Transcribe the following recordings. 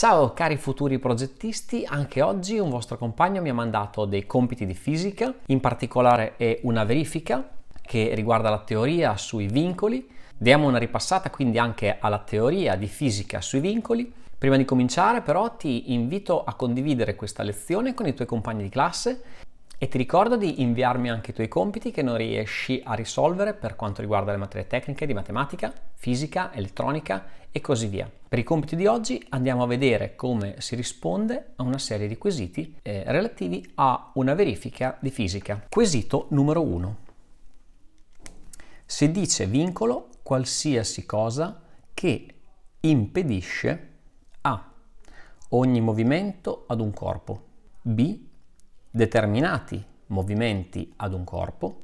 Ciao cari futuri progettisti, anche oggi un vostro compagno mi ha mandato dei compiti di fisica, in particolare è una verifica che riguarda la teoria sui vincoli. Diamo una ripassata quindi anche alla teoria di fisica sui vincoli. Prima di cominciare però ti invito a condividere questa lezione con i tuoi compagni di classe e ti ricordo di inviarmi anche i tuoi compiti che non riesci a risolvere per quanto riguarda le materie tecniche di matematica, fisica, elettronica e così via. Per i compiti di oggi andiamo a vedere come si risponde a una serie di quesiti eh, relativi a una verifica di fisica. Quesito numero 1. Se dice vincolo qualsiasi cosa che impedisce a. ogni movimento ad un corpo, b determinati movimenti ad un corpo,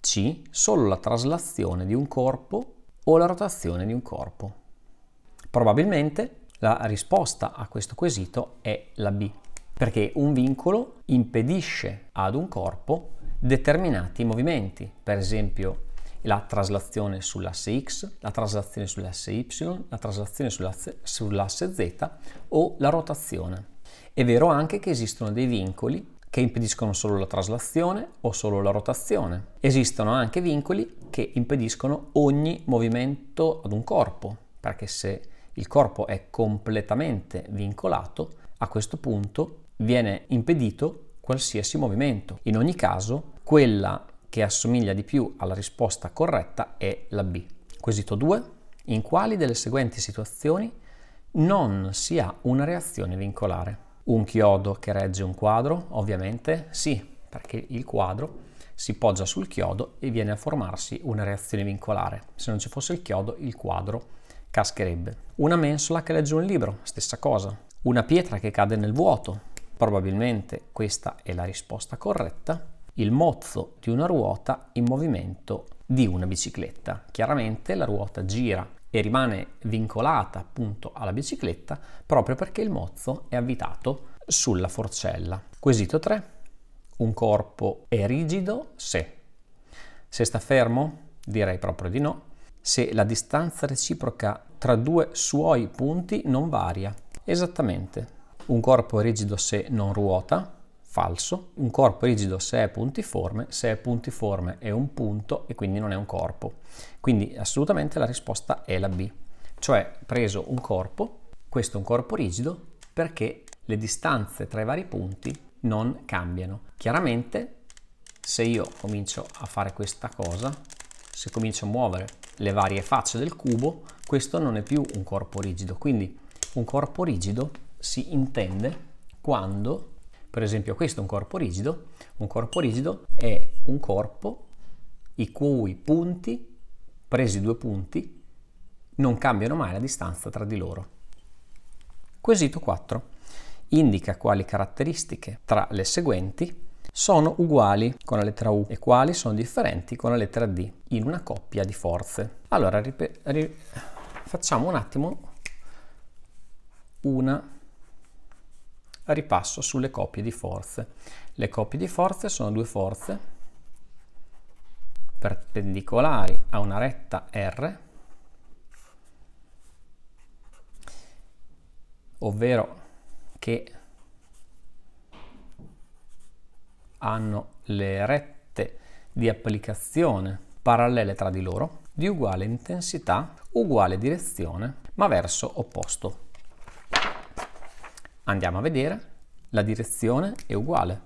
C solo la traslazione di un corpo o la rotazione di un corpo. Probabilmente la risposta a questo quesito è la B, perché un vincolo impedisce ad un corpo determinati movimenti, per esempio la traslazione sull'asse X, la traslazione sull'asse Y, la traslazione sull'asse, sull'asse Z o la rotazione. È vero anche che esistono dei vincoli che impediscono solo la traslazione o solo la rotazione. Esistono anche vincoli che impediscono ogni movimento ad un corpo, perché se il corpo è completamente vincolato, a questo punto viene impedito qualsiasi movimento. In ogni caso, quella che assomiglia di più alla risposta corretta è la B. Quesito 2. In quali delle seguenti situazioni non si ha una reazione vincolare? Un chiodo che regge un quadro? Ovviamente sì, perché il quadro si poggia sul chiodo e viene a formarsi una reazione vincolare. Se non ci fosse il chiodo, il quadro cascherebbe. Una mensola che legge un libro, stessa cosa. Una pietra che cade nel vuoto, probabilmente questa è la risposta corretta. Il mozzo di una ruota in movimento di una bicicletta. Chiaramente la ruota gira e rimane vincolata appunto alla bicicletta proprio perché il mozzo è avvitato sulla forcella. Quesito 3. Un corpo è rigido se. Se sta fermo? Direi proprio di no. Se la distanza reciproca tra due suoi punti non varia. Esattamente. Un corpo è rigido se non ruota, falso, un corpo rigido se è puntiforme, se è puntiforme è un punto e quindi non è un corpo. Quindi assolutamente la risposta è la B, cioè preso un corpo, questo è un corpo rigido perché le distanze tra i vari punti non cambiano. Chiaramente se io comincio a fare questa cosa, se comincio a muovere le varie facce del cubo, questo non è più un corpo rigido, quindi un corpo rigido si intende quando per esempio questo è un corpo rigido, un corpo rigido è un corpo i cui punti, presi due punti, non cambiano mai la distanza tra di loro. Quesito 4. Indica quali caratteristiche tra le seguenti sono uguali con la lettera U e quali sono differenti con la lettera D in una coppia di forze. Allora, facciamo un attimo una ripasso sulle coppie di forze. Le coppie di forze sono due forze perpendicolari a una retta R, ovvero che hanno le rette di applicazione parallele tra di loro, di uguale intensità, uguale direzione, ma verso opposto. Andiamo a vedere, la direzione è uguale,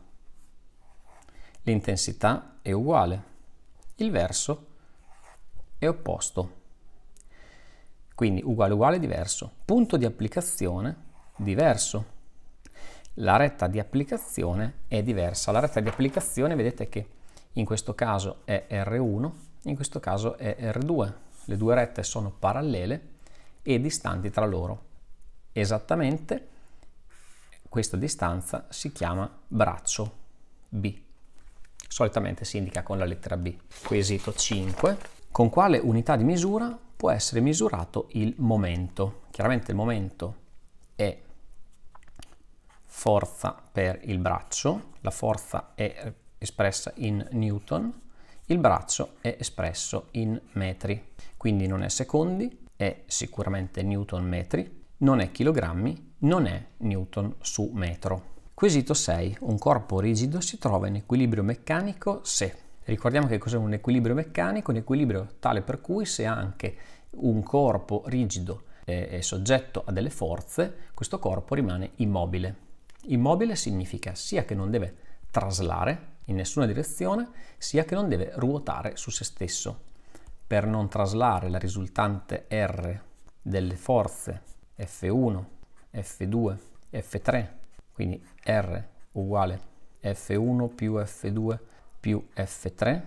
l'intensità è uguale, il verso è opposto. Quindi uguale uguale diverso, punto di applicazione diverso. La retta di applicazione è diversa. La retta di applicazione vedete che in questo caso è R1, in questo caso è R2. Le due rette sono parallele e distanti tra loro. Esattamente questa distanza si chiama braccio B. Solitamente si indica con la lettera B. Quesito 5. Con quale unità di misura può essere misurato il momento? Chiaramente il momento è forza per il braccio, la forza è espressa in newton, il braccio è espresso in metri, quindi non è secondi, è sicuramente newton metri, non è chilogrammi, non è newton su metro. Quesito 6. Un corpo rigido si trova in equilibrio meccanico se. Ricordiamo che cos'è un equilibrio meccanico? Un equilibrio tale per cui se anche un corpo rigido è soggetto a delle forze, questo corpo rimane immobile. Immobile significa sia che non deve traslare in nessuna direzione, sia che non deve ruotare su se stesso. Per non traslare la risultante R delle forze F1, F2, F3, quindi R uguale F1 più F2 più F3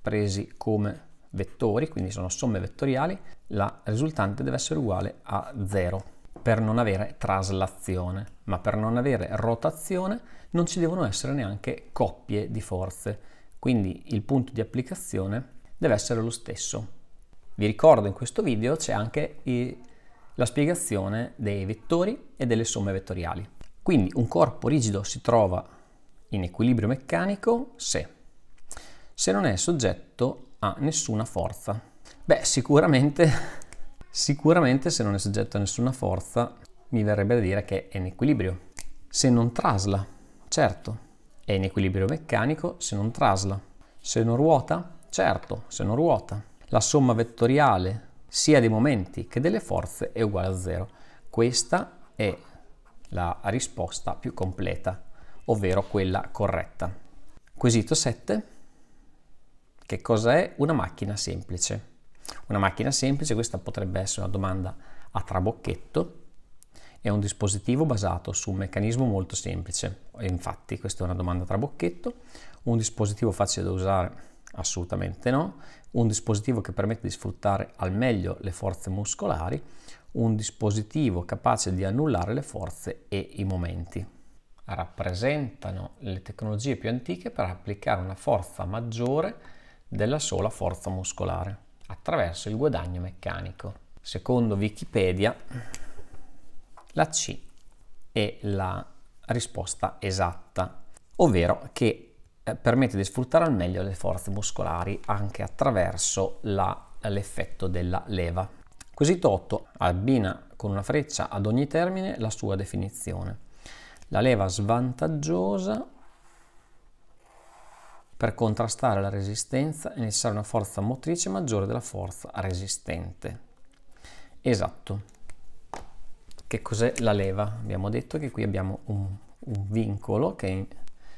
presi come vettori, quindi sono somme vettoriali, la risultante deve essere uguale a 0 per non avere traslazione, ma per non avere rotazione non ci devono essere neanche coppie di forze, quindi il punto di applicazione deve essere lo stesso. Vi ricordo in questo video c'è anche la spiegazione dei vettori e delle somme vettoriali. Quindi un corpo rigido si trova in equilibrio meccanico se, se non è soggetto a nessuna forza. Beh, sicuramente, sicuramente se non è soggetto a nessuna forza mi verrebbe da dire che è in equilibrio. Se non trasla, certo, è in equilibrio meccanico se non trasla. Se non ruota, certo, se non ruota. La somma vettoriale sia dei momenti che delle forze è uguale a 0. Questa è la risposta più completa, ovvero quella corretta. Quesito 7. Che cosa è una macchina semplice? Una macchina semplice, questa potrebbe essere una domanda a trabocchetto, è un dispositivo basato su un meccanismo molto semplice. Infatti, questa è una domanda a trabocchetto, un dispositivo facile da usare Assolutamente no. Un dispositivo che permette di sfruttare al meglio le forze muscolari, un dispositivo capace di annullare le forze e i momenti. Rappresentano le tecnologie più antiche per applicare una forza maggiore della sola forza muscolare, attraverso il guadagno meccanico. Secondo Wikipedia, la C è la risposta esatta, ovvero che eh, permette di sfruttare al meglio le forze muscolari anche attraverso la, l'effetto della leva. Quesito 8 abbina con una freccia ad ogni termine la sua definizione. La leva svantaggiosa per contrastare la resistenza è necessaria una forza motrice maggiore della forza resistente. Esatto. Che cos'è la leva? Abbiamo detto che qui abbiamo un, un vincolo che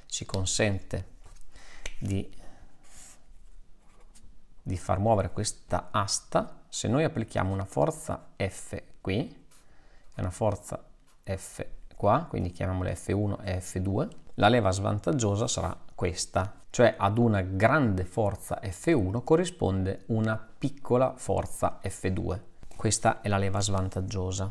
ci consente di, di far muovere questa asta, se noi applichiamo una forza F qui e una forza F qua, quindi chiamiamola F1 e F2, la leva svantaggiosa sarà questa, cioè ad una grande forza F1 corrisponde una piccola forza F2. Questa è la leva svantaggiosa.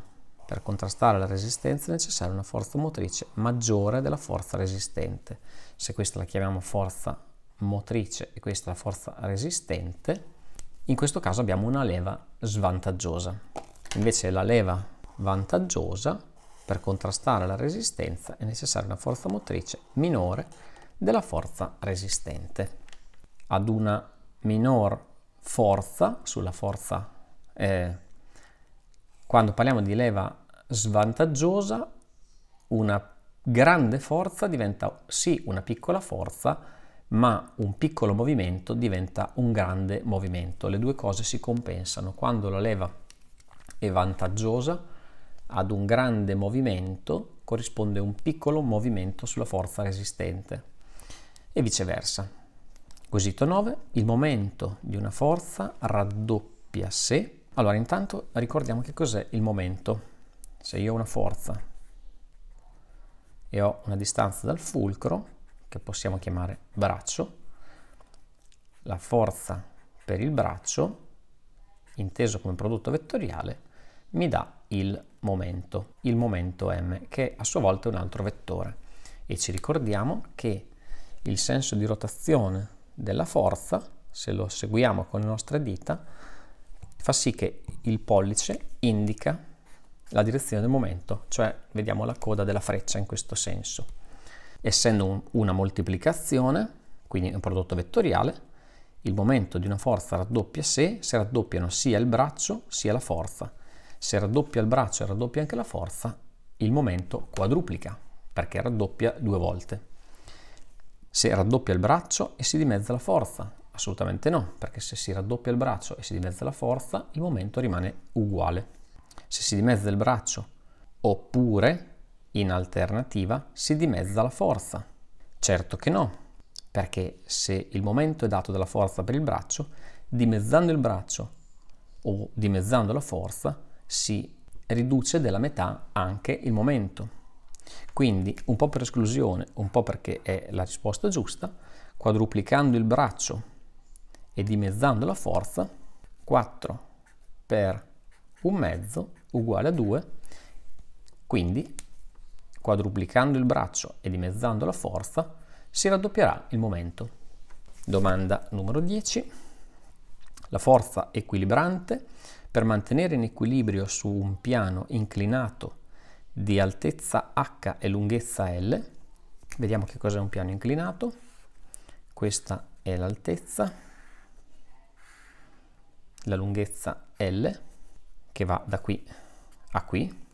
Per contrastare la resistenza è necessaria una forza motrice maggiore della forza resistente. Se questa la chiamiamo forza motrice e questa è la forza resistente, in questo caso abbiamo una leva svantaggiosa. Invece la leva vantaggiosa, per contrastare la resistenza, è necessaria una forza motrice minore della forza resistente. Ad una minor forza sulla forza eh, quando parliamo di leva svantaggiosa una grande forza diventa sì una piccola forza ma un piccolo movimento diventa un grande movimento. Le due cose si compensano. Quando la leva è vantaggiosa, ad un grande movimento corrisponde un piccolo movimento sulla forza resistente e viceversa. Quesito 9. Il momento di una forza raddoppia se... Allora intanto ricordiamo che cos'è il momento. Se io ho una forza e ho una distanza dal fulcro, che possiamo chiamare braccio, la forza per il braccio, inteso come prodotto vettoriale, mi dà il momento, il momento m, che a sua volta è un altro vettore. E ci ricordiamo che il senso di rotazione della forza, se lo seguiamo con le nostre dita, fa sì che il pollice indica la direzione del momento, cioè vediamo la coda della freccia in questo senso. Essendo un, una moltiplicazione, quindi un prodotto vettoriale, il momento di una forza raddoppia se, se raddoppiano sia il braccio sia la forza. Se raddoppia il braccio e raddoppia anche la forza, il momento quadruplica, perché raddoppia due volte. Se raddoppia il braccio e si dimezza la forza, assolutamente no, perché se si raddoppia il braccio e si dimezza la forza, il momento rimane uguale. Se si dimezza il braccio oppure in alternativa si dimezza la forza. Certo che no, perché se il momento è dato dalla forza per il braccio, dimezzando il braccio o dimezzando la forza si riduce della metà anche il momento. Quindi, un po' per esclusione, un po' perché è la risposta giusta, quadruplicando il braccio e dimezzando la forza, 4 per un mezzo uguale a 2, quindi Quadruplicando il braccio e dimezzando la forza si raddoppierà il momento. Domanda numero 10. La forza equilibrante per mantenere in equilibrio su un piano inclinato di altezza h e lunghezza l. Vediamo che cos'è un piano inclinato. Questa è l'altezza, la lunghezza l che va da qui a qui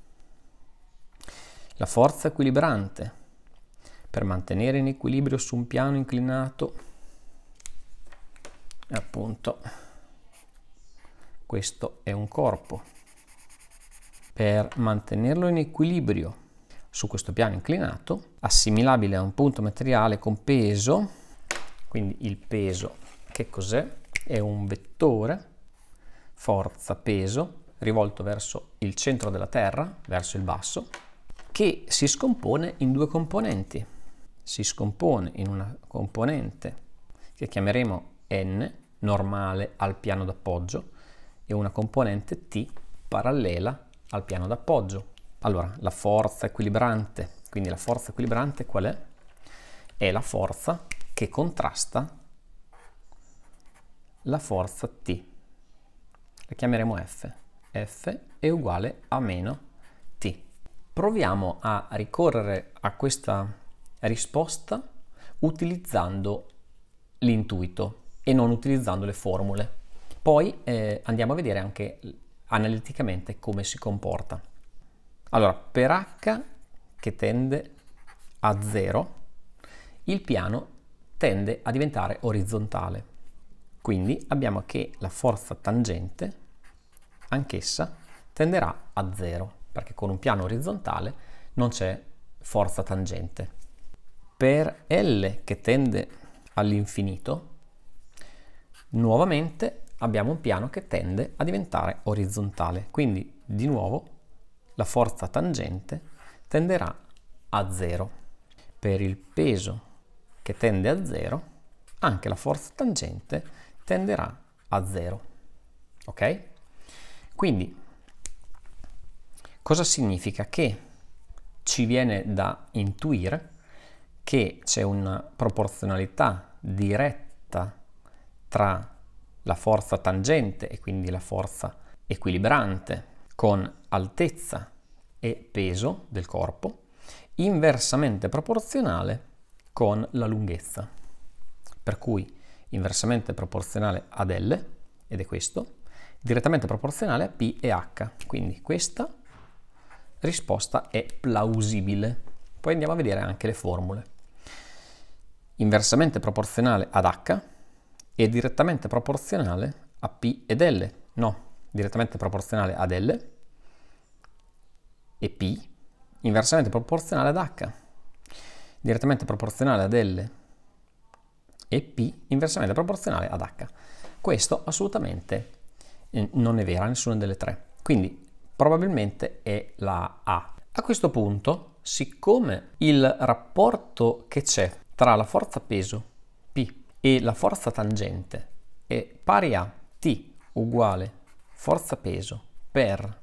la forza equilibrante per mantenere in equilibrio su un piano inclinato appunto questo è un corpo per mantenerlo in equilibrio su questo piano inclinato assimilabile a un punto materiale con peso quindi il peso che cos'è è un vettore forza peso rivolto verso il centro della terra verso il basso che si scompone in due componenti. Si scompone in una componente che chiameremo n, normale al piano d'appoggio, e una componente t, parallela al piano d'appoggio. Allora, la forza equilibrante, quindi la forza equilibrante qual è? È la forza che contrasta la forza T. La chiameremo F. F è uguale a meno Proviamo a ricorrere a questa risposta utilizzando l'intuito e non utilizzando le formule. Poi eh, andiamo a vedere anche analiticamente come si comporta. Allora, per H che tende a 0, il piano tende a diventare orizzontale. Quindi abbiamo che la forza tangente, anch'essa, tenderà a 0 perché con un piano orizzontale non c'è forza tangente. Per L che tende all'infinito, nuovamente abbiamo un piano che tende a diventare orizzontale, quindi di nuovo la forza tangente tenderà a zero. Per il peso che tende a zero, anche la forza tangente tenderà a zero. Ok? Quindi Cosa significa? Che ci viene da intuire che c'è una proporzionalità diretta tra la forza tangente e quindi la forza equilibrante con altezza e peso del corpo inversamente proporzionale con la lunghezza. Per cui inversamente proporzionale ad L, ed è questo, direttamente proporzionale a P e H. Quindi questa risposta è plausibile. Poi andiamo a vedere anche le formule. Inversamente proporzionale ad H e direttamente proporzionale a P ed L. No, direttamente proporzionale ad L e P, inversamente proporzionale ad H. Direttamente proporzionale ad L e P, inversamente proporzionale ad H. Questo assolutamente eh, non è vero, nessuna delle tre. Quindi Probabilmente è la A. A questo punto, siccome il rapporto che c'è tra la forza peso P e la forza tangente è pari a T uguale forza peso per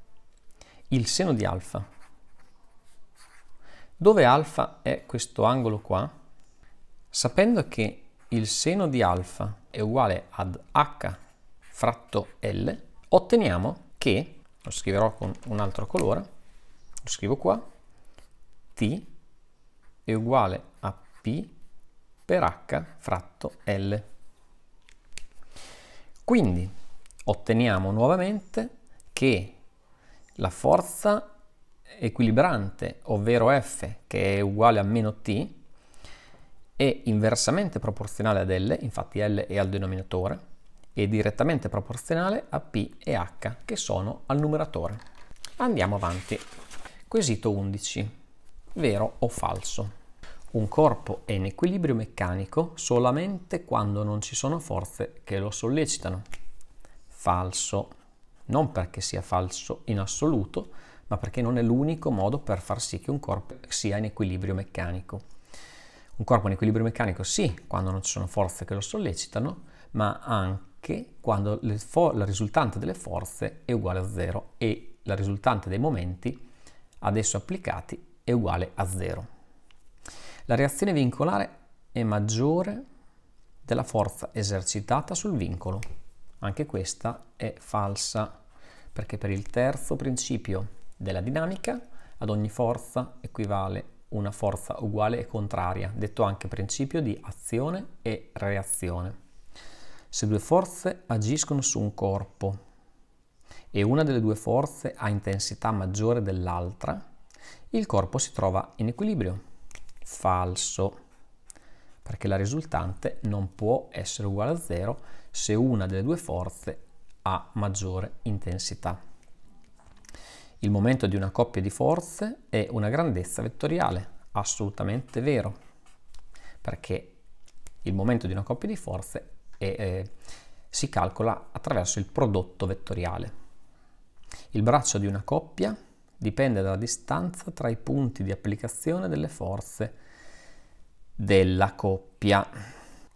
il seno di alfa, dove alfa è questo angolo qua, sapendo che il seno di alfa è uguale ad h fratto L, otteniamo che lo scriverò con un altro colore, lo scrivo qua, T è uguale a P per H fratto L. Quindi otteniamo nuovamente che la forza equilibrante, ovvero F, che è uguale a meno T, è inversamente proporzionale ad L, infatti L è al denominatore, è direttamente proporzionale a P e H che sono al numeratore. Andiamo avanti. Quesito 11. Vero o falso? Un corpo è in equilibrio meccanico solamente quando non ci sono forze che lo sollecitano. Falso. Non perché sia falso in assoluto, ma perché non è l'unico modo per far sì che un corpo sia in equilibrio meccanico. Un corpo in equilibrio meccanico sì, quando non ci sono forze che lo sollecitano, ma anche che quando for- la risultante delle forze è uguale a 0 e la risultante dei momenti adesso applicati è uguale a 0. La reazione vincolare è maggiore della forza esercitata sul vincolo. Anche questa è falsa perché per il terzo principio della dinamica ad ogni forza equivale una forza uguale e contraria, detto anche principio di azione e reazione se due forze agiscono su un corpo e una delle due forze ha intensità maggiore dell'altra, il corpo si trova in equilibrio. Falso, perché la risultante non può essere uguale a zero se una delle due forze ha maggiore intensità. Il momento di una coppia di forze è una grandezza vettoriale, assolutamente vero, perché il momento di una coppia di forze e eh, si calcola attraverso il prodotto vettoriale. Il braccio di una coppia dipende dalla distanza tra i punti di applicazione delle forze della coppia.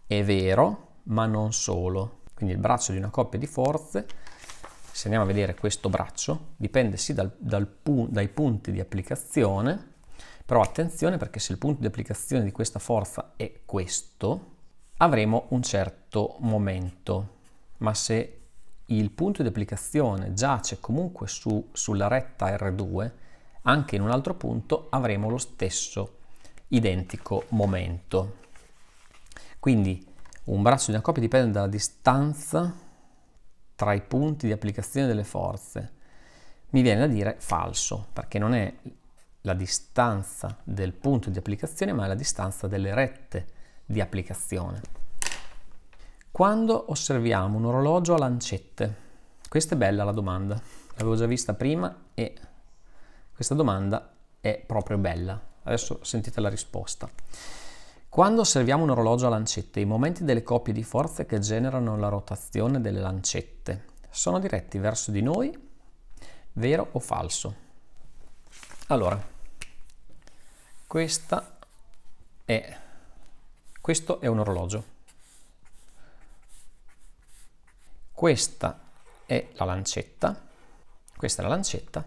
È vero, ma non solo. Quindi il braccio di una coppia di forze, se andiamo a vedere questo braccio, dipende sì dal, dal pu dai punti di applicazione, però attenzione perché se il punto di applicazione di questa forza è questo, avremo un certo momento, ma se il punto di applicazione giace comunque su, sulla retta R2, anche in un altro punto avremo lo stesso identico momento. Quindi un braccio di una coppia dipende dalla distanza tra i punti di applicazione delle forze. Mi viene da dire falso, perché non è la distanza del punto di applicazione, ma è la distanza delle rette di applicazione. Quando osserviamo un orologio a lancette? Questa è bella la domanda, l'avevo già vista prima e questa domanda è proprio bella. Adesso sentite la risposta. Quando osserviamo un orologio a lancette, i momenti delle coppie di forze che generano la rotazione delle lancette sono diretti verso di noi, vero o falso? Allora, questa è questo è un orologio. Questa è la lancetta. Questa è la lancetta.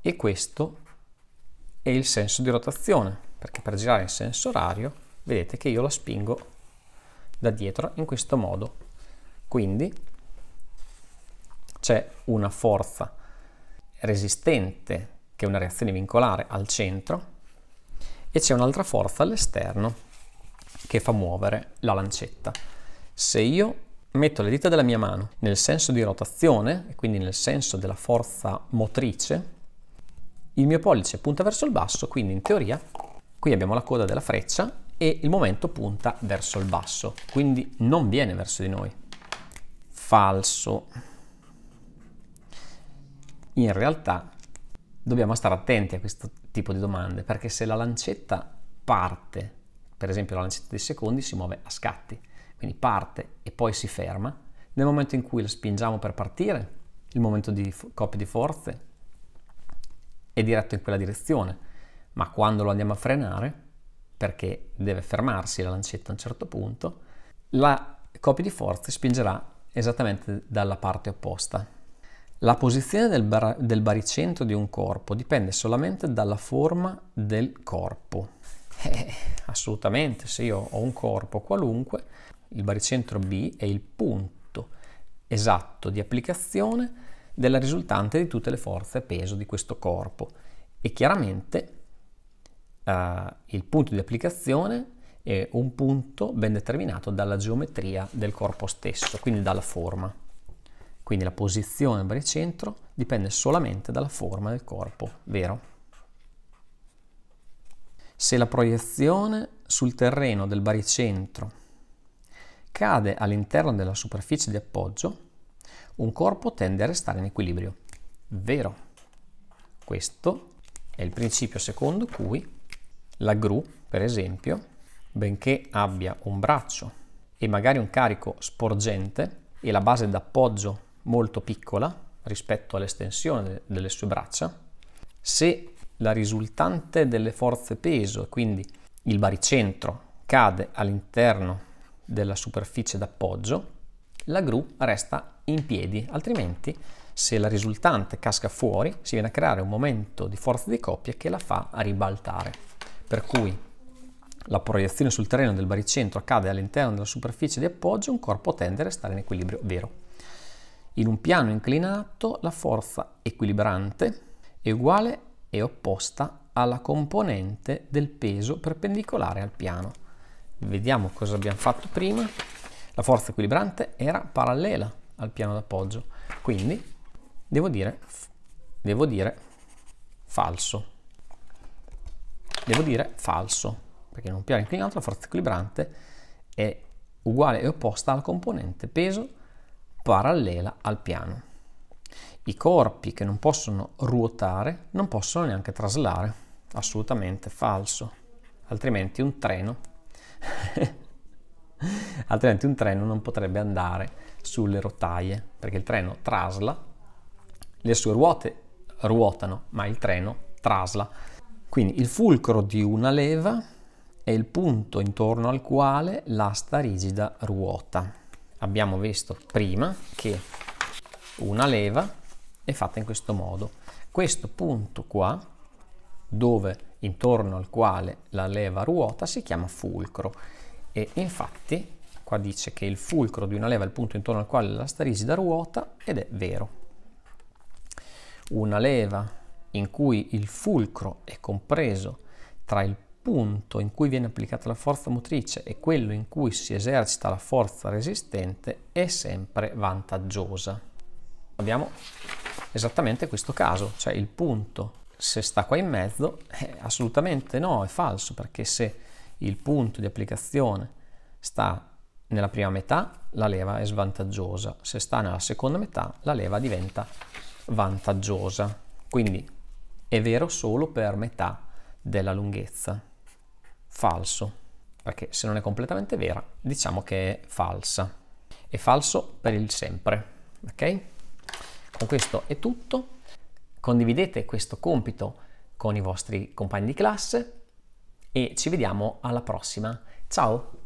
E questo è il senso di rotazione, perché per girare in senso orario, vedete che io la spingo da dietro in questo modo. Quindi c'è una forza resistente che è una reazione vincolare al centro e c'è un'altra forza all'esterno che fa muovere la lancetta. Se io metto le dita della mia mano nel senso di rotazione, e quindi nel senso della forza motrice, il mio pollice punta verso il basso, quindi in teoria qui abbiamo la coda della freccia e il momento punta verso il basso, quindi non viene verso di noi. Falso. In realtà dobbiamo stare attenti a questo tipo di domande, perché se la lancetta parte per esempio la lancetta dei secondi si muove a scatti, quindi parte e poi si ferma. Nel momento in cui la spingiamo per partire, il momento di coppia di forze è diretto in quella direzione, ma quando lo andiamo a frenare, perché deve fermarsi la lancetta a un certo punto, la coppia di forze spingerà esattamente dalla parte opposta. La posizione del, bar- del baricentro di un corpo dipende solamente dalla forma del corpo. Eh, assolutamente, se io ho un corpo qualunque, il baricentro B è il punto esatto di applicazione della risultante di tutte le forze peso di questo corpo e chiaramente eh, il punto di applicazione è un punto ben determinato dalla geometria del corpo stesso, quindi dalla forma. Quindi la posizione del baricentro dipende solamente dalla forma del corpo, vero? se la proiezione sul terreno del baricentro cade all'interno della superficie di appoggio, un corpo tende a restare in equilibrio. Vero. Questo è il principio secondo cui la gru, per esempio, benché abbia un braccio e magari un carico sporgente e la base d'appoggio molto piccola rispetto all'estensione delle sue braccia, se la risultante delle forze peso, quindi il baricentro cade all'interno della superficie d'appoggio, la gru resta in piedi, altrimenti se la risultante casca fuori si viene a creare un momento di forza di coppia che la fa ribaltare. Per cui la proiezione sul terreno del baricentro cade all'interno della superficie di appoggio un corpo tende a restare in equilibrio vero. In un piano inclinato la forza equilibrante è uguale è opposta alla componente del peso perpendicolare al piano. Vediamo cosa abbiamo fatto prima. La forza equilibrante era parallela al piano d'appoggio, quindi devo dire, devo dire falso. Devo dire falso, perché in un piano inclinato la forza equilibrante è uguale e opposta alla componente peso parallela al piano. I corpi che non possono ruotare non possono neanche traslare, assolutamente falso, altrimenti un treno, altrimenti un treno non potrebbe andare sulle rotaie, perché il treno trasla, le sue ruote ruotano, ma il treno trasla. Quindi il fulcro di una leva è il punto intorno al quale l'asta rigida ruota. Abbiamo visto prima che una leva è fatta in questo modo. Questo punto qua, dove intorno al quale la leva ruota, si chiama fulcro e infatti qua dice che il fulcro di una leva è il punto intorno al quale la starisida ruota ed è vero. Una leva in cui il fulcro è compreso tra il punto in cui viene applicata la forza motrice e quello in cui si esercita la forza resistente è sempre vantaggiosa abbiamo esattamente questo caso, cioè il punto se sta qua in mezzo, eh, assolutamente no, è falso, perché se il punto di applicazione sta nella prima metà, la leva è svantaggiosa, se sta nella seconda metà, la leva diventa vantaggiosa. Quindi è vero solo per metà della lunghezza. Falso, perché se non è completamente vera, diciamo che è falsa. È falso per il sempre, ok? Con questo è tutto. Condividete questo compito con i vostri compagni di classe e ci vediamo alla prossima. Ciao!